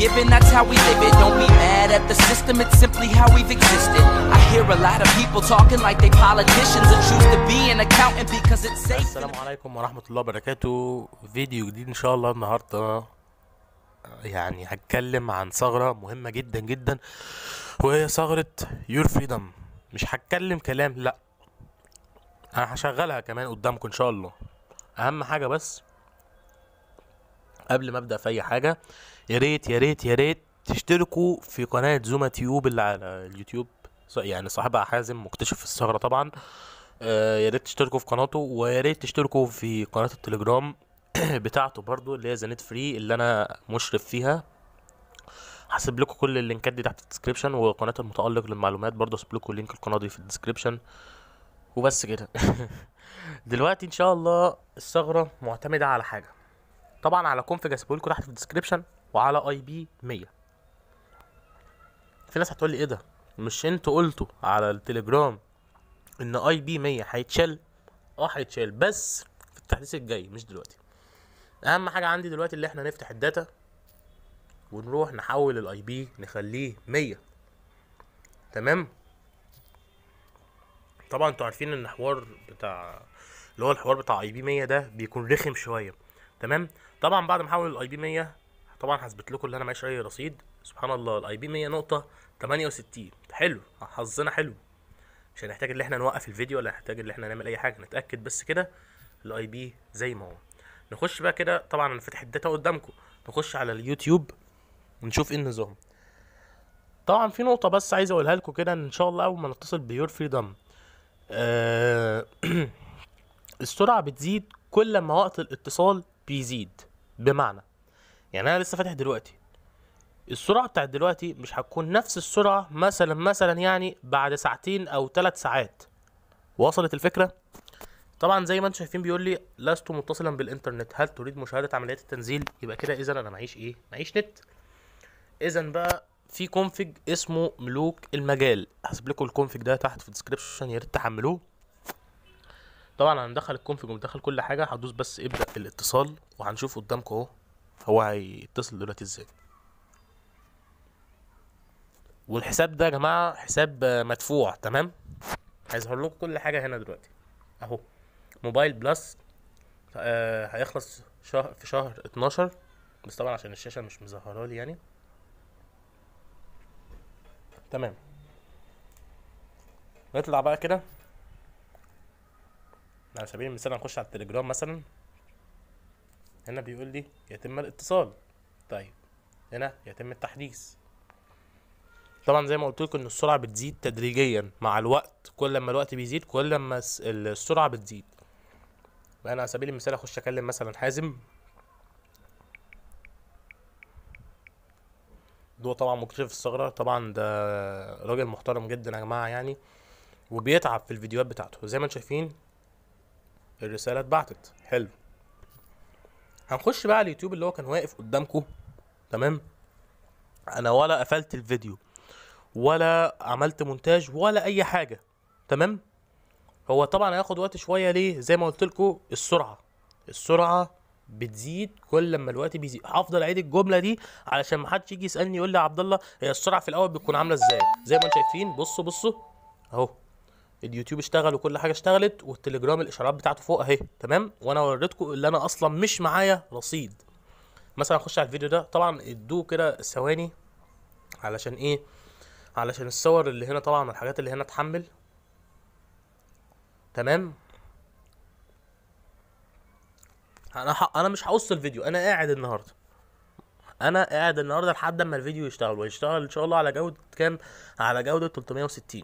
given, that's how we live it. Don't be mad at the system, it's simply how we've existed. I hear a lot of people talking like they politicians and choose to be an accountant because it's safe. السلام عليكم ورحمة الله وبركاته. فيديو جديد إن شاء الله النهاردة يعني هتكلم عن ثغرة مهمة جدا جدا وهي ثغرة يور فريدم مش هتكلم كلام لا انا هشغلها كمان قدامكم ان شاء الله اهم حاجة بس قبل ما ابدا في اي حاجه يا ريت يا ريت يا ريت تشتركوا في قناه زوما تيوب اللي على اليوتيوب يعني صاحبها حازم مكتشف الثغره طبعا آه، يا ريت تشتركوا في قناته ويا ريت تشتركوا في قناه التليجرام بتاعته برضو اللي هي زانيت فري اللي انا مشرف فيها هسيب لكم كل اللينكات دي تحت الديسكربشن وقناه المتالق للمعلومات برضو هسيب لكم لينك القناه دي في الديسكربشن وبس كده دلوقتي ان شاء الله الثغره معتمده على حاجه طبعا على كونفج هسيبه لكم تحت في الديسكربشن وعلى اي بي 100 في ناس هتقول لي ايه ده مش انتوا قلتوا على التليجرام ان اي بي 100 هيتشال اه هيتشال بس في التحديث الجاي مش دلوقتي اهم حاجه عندي دلوقتي اللي احنا نفتح الداتا ونروح نحول الاي بي نخليه 100 تمام طبعا انتوا عارفين ان الحوار بتاع اللي هو الحوار بتاع اي بي 100 ده بيكون رخم شويه تمام طبعا بعد ما احول الاي بي 100 طبعا هثبت لكم ان انا معيش اي رصيد سبحان الله الاي بي 100 نقطه 68 حلو حظنا حلو مش هنحتاج ان احنا نوقف الفيديو ولا هنحتاج ان احنا نعمل اي حاجه نتاكد بس كده الاي بي زي ما هو نخش بقى كده طبعا انا فاتح الداتا قدامكم نخش على اليوتيوب ونشوف ايه النظام طبعا في نقطه بس عايز اقولها لكم كده ان شاء الله اول ما نتصل بيور فريدم آه السرعه بتزيد كل ما وقت الاتصال بيزيد بمعنى يعني انا لسه فاتح دلوقتي السرعه بتاعت دلوقتي مش هتكون نفس السرعه مثلا مثلا يعني بعد ساعتين او ثلاث ساعات وصلت الفكره طبعا زي ما انتم شايفين بيقول لي لست متصلا بالانترنت هل تريد مشاهده عمليات التنزيل يبقى كده اذا انا معيش ايه معيش نت اذا بقى في كونفج اسمه ملوك المجال هسيب لكم الكونفج ده تحت في الديسكربشن يا ريت تحملوه طبعا هندخل الكونفج وندخل كل حاجه هدوس بس ابدا الاتصال وهنشوف قدامكم اهو هو هيتصل دلوقتي ازاي والحساب ده يا جماعه حساب مدفوع تمام هيظهر لكم كل حاجه هنا دلوقتي اهو موبايل بلس آه هيخلص شهر في شهر 12 بس طبعا عشان الشاشه مش مظهره لي يعني تمام نطلع بقى كده على سبيل المثال هنخش على التليجرام مثلا هنا بيقول لي يتم الاتصال طيب هنا يتم التحديث طبعا زي ما قلت لكم ان السرعه بتزيد تدريجيا مع الوقت كل ما الوقت بيزيد كل ما السرعه بتزيد انا على سبيل المثال اخش اكلم مثلا حازم ده طبعا مكتشف الثغره طبعا ده راجل محترم جدا يا جماعه يعني وبيتعب في الفيديوهات بتاعته زي ما انتم شايفين الرساله اتبعتت حلو هنخش بقى على اليوتيوب اللي هو كان واقف قدامكم تمام انا ولا قفلت الفيديو ولا عملت مونتاج ولا اي حاجه تمام هو طبعا هياخد وقت شويه ليه زي ما قلت لكم السرعه السرعه بتزيد كل لما الوقت بيزيد هفضل اعيد الجمله دي علشان ما حدش يجي يسالني يقول لي يا عبد الله هي السرعه في الاول بتكون عامله ازاي زي ما انتم شايفين بصوا بصوا اهو اليوتيوب اشتغل وكل حاجه اشتغلت والتليجرام الاشعارات بتاعته فوق اهي تمام وانا وريتكم اللي انا اصلا مش معايا رصيد مثلا اخش على الفيديو ده طبعا ادوه كده ثواني علشان ايه علشان الصور اللي هنا طبعا الحاجات اللي هنا اتحمل تمام انا ح... انا مش هقص الفيديو انا قاعد النهارده انا قاعد النهارده لحد اما الفيديو يشتغل ويشتغل ان شاء الله على جوده كام على جوده 360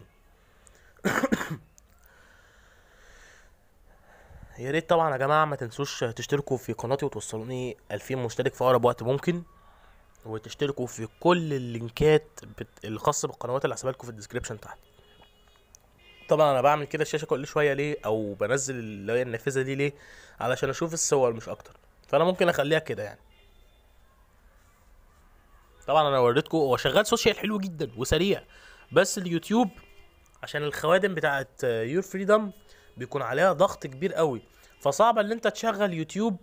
يا ريت طبعا يا جماعه ما تنسوش تشتركوا في قناتي وتوصلوني 2000 مشترك في اقرب وقت ممكن وتشتركوا في كل اللينكات الخاصه بالقنوات اللي هسيبها لكم في الديسكربشن تحت طبعا انا بعمل كده الشاشه كل شويه ليه او بنزل اللي هي النافذه دي ليه علشان اشوف الصور مش اكتر فانا ممكن اخليها كده يعني طبعا انا وريتكم هو شغال سوشيال حلو جدا وسريع بس اليوتيوب عشان الخوادم بتاعت يور فريدم بيكون عليها ضغط كبير قوي فصعب ان انت تشغل يوتيوب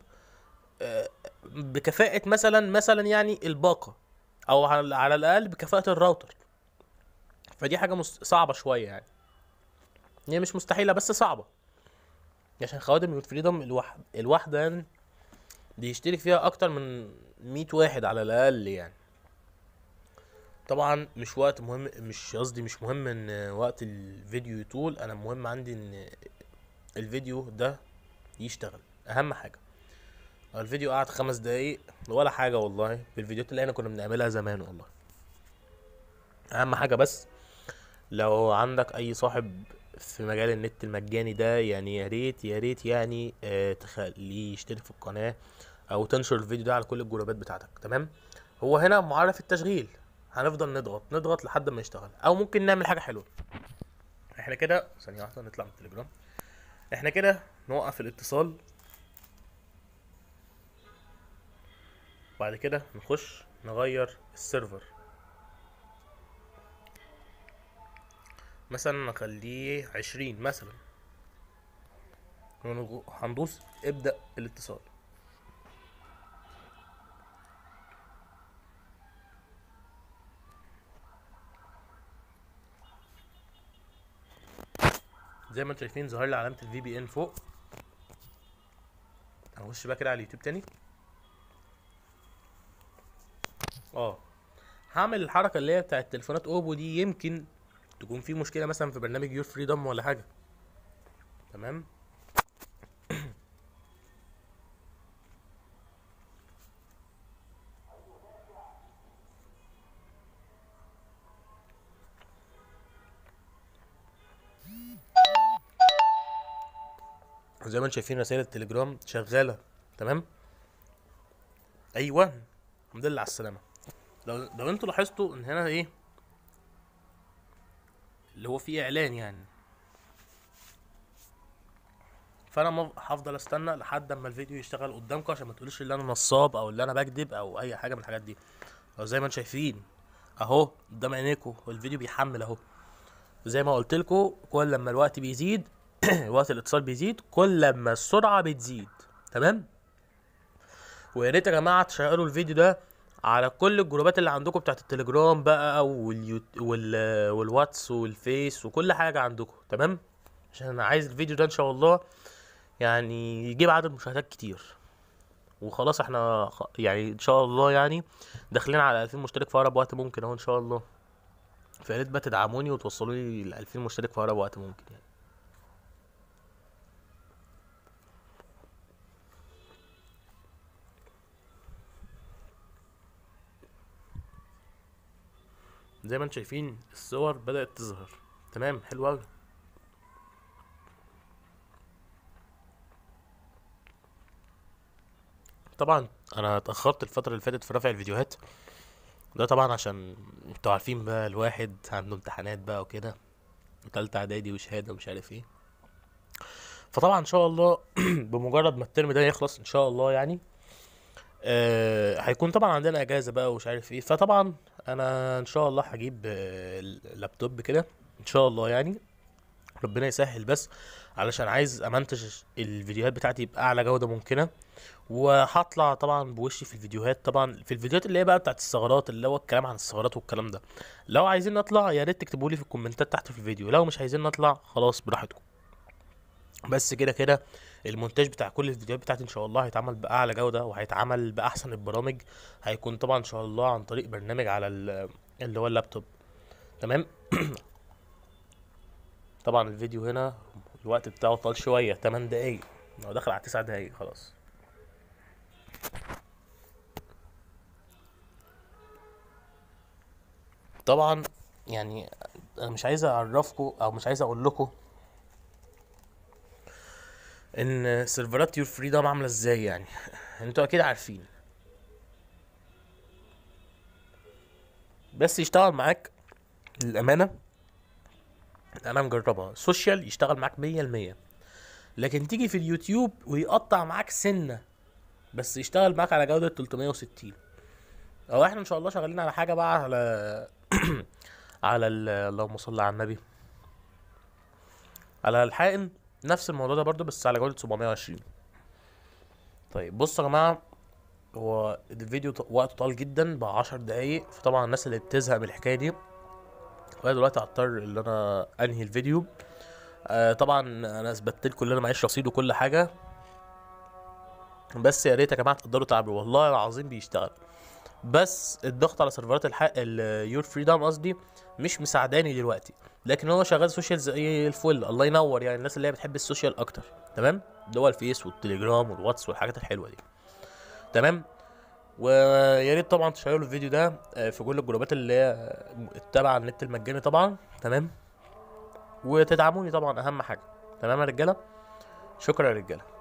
آه، بكفاءة مثلا مثلا يعني الباقة او على الاقل بكفاءة الراوتر فدي حاجة صعبة شوية يعني هي مش مستحيلة بس صعبة عشان خوادم يوت فريدم الواحد الواحدة يعني بيشترك فيها اكتر من 100 واحد على الاقل يعني طبعا مش وقت مهم مش قصدي مش مهم ان وقت الفيديو يطول انا مهم عندي ان الفيديو ده يشتغل اهم حاجه الفيديو قعد خمس دقايق ولا حاجه والله بالفيديوهات اللي احنا كنا بنعملها زمان والله اهم حاجه بس لو عندك اي صاحب في مجال النت المجاني ده يعني يا ريت يا ريت يعني آه تخليه يشترك في القناه او تنشر الفيديو ده على كل الجروبات بتاعتك تمام هو هنا معرف التشغيل هنفضل نضغط نضغط لحد ما يشتغل او ممكن نعمل حاجه حلوه احنا كده ثانيه واحده نطلع من التليجرام احنا كده نوقف الاتصال بعد كده نخش نغير السيرفر مثلا نخليه عشرين مثلا هندوس ابدأ الاتصال زي ما انتم شايفين ظاهر لي علامه الفي بي ان فوق هنخش بقى كده على اليوتيوب تاني اه هعمل الحركه اللي هي بتاعه تليفونات اوبو دي يمكن تكون في مشكله مثلا في برنامج يور فريدم ولا حاجه تمام زي ما انتم شايفين رسائل التليجرام شغاله تمام ايوه الحمد لله على السلامه لو لو انتوا لاحظتوا ان هنا ايه اللي هو فيه اعلان يعني فانا هفضل استنى لحد اما الفيديو يشتغل قدامكم عشان ما تقولوش ان انا نصاب او ان انا بكذب او اي حاجه من الحاجات دي او زي ما انتم شايفين اهو قدام عينيكم والفيديو بيحمل اهو زي ما قلت لكم كل لما الوقت بيزيد وقت الاتصال بيزيد كل ما السرعه بتزيد تمام ويا ريت يا جماعه تشيروا الفيديو ده على كل الجروبات اللي عندكم بتاعت التليجرام بقى واليوت... وال... والواتس والفيس وكل حاجه عندكم تمام عشان انا عايز الفيديو ده ان شاء الله يعني يجيب عدد مشاهدات كتير وخلاص احنا يعني ان شاء الله يعني داخلين على 2000 مشترك في اقرب وقت ممكن اهو ان شاء الله فياريت بقى تدعموني وتوصلوا لي 2000 مشترك في اقرب وقت ممكن يعني زي ما انتم شايفين الصور بدأت تظهر تمام حلو قوي طبعا انا اتاخرت الفتره اللي فاتت في رفع الفيديوهات ده طبعا عشان انتوا عارفين بقى الواحد عنده امتحانات بقى وكده تالتة اعدادي وشهاده ومش عارف ايه فطبعا ان شاء الله بمجرد ما الترم ده يخلص ان شاء الله يعني آه هيكون طبعا عندنا اجازه بقى ومش عارف ايه فطبعا انا ان شاء الله هجيب اللابتوب كده ان شاء الله يعني ربنا يسهل بس علشان عايز امنتج الفيديوهات بتاعتي باعلى جوده ممكنه وهطلع طبعا بوشي في الفيديوهات طبعا في الفيديوهات اللي هي بقى بتاعت الثغرات اللي هو الكلام عن الثغرات والكلام ده لو عايزين نطلع يا ريت تكتبوا لي في الكومنتات تحت في الفيديو لو مش عايزين نطلع خلاص براحتكم بس كده كده المونتاج بتاع كل الفيديوهات بتاعتي ان شاء الله هيتعمل باعلى جوده وهيتعمل باحسن البرامج هيكون طبعا ان شاء الله عن طريق برنامج على اللي هو اللابتوب تمام طبعا الفيديو هنا الوقت بتاعه طال شويه 8 دقايق هو داخل على 9 دقايق خلاص طبعا يعني انا مش عايز اعرفكم او مش عايز اقول لكم ان سيرفرات يور فريدم عامله ازاي يعني انتوا اكيد عارفين بس يشتغل معاك للامانه انا مجربها سوشيال يشتغل معاك مية المية لكن تيجي في اليوتيوب ويقطع معاك سنه بس يشتغل معاك على جوده 360 او احنا ان شاء الله شغالين على حاجه بقى على على اللهم صل على النبي على الحائن نفس الموضوع ده برضو بس على جودة 720 طيب بصوا يا جماعة هو الفيديو وقته طويل جدا بقى 10 دقايق فطبعا الناس اللي بتزهق من الحكاية دي وانا دلوقتي هضطر ان انا انهي الفيديو آه طبعا انا اثبتت لكم ان انا معيش رصيد وكل حاجة بس يا ريت يا جماعة تقدروا تعبوا والله العظيم بيشتغل بس الضغط على سيرفرات الحق اليور فريدم قصدي مش مساعداني دلوقتي لكن هو شغال سوشيال زي الفل الله ينور يعني الناس اللي هي بتحب السوشيال اكتر تمام اللي هو الفيس والتليجرام والواتس والحاجات الحلوه دي تمام ويا ريت طبعا تشيروا الفيديو ده آه، في كل الجروبات اللي هي التابعه النت المجاني طبعا تمام وتدعموني طبعا اهم حاجه تمام يا رجاله شكرا يا رجاله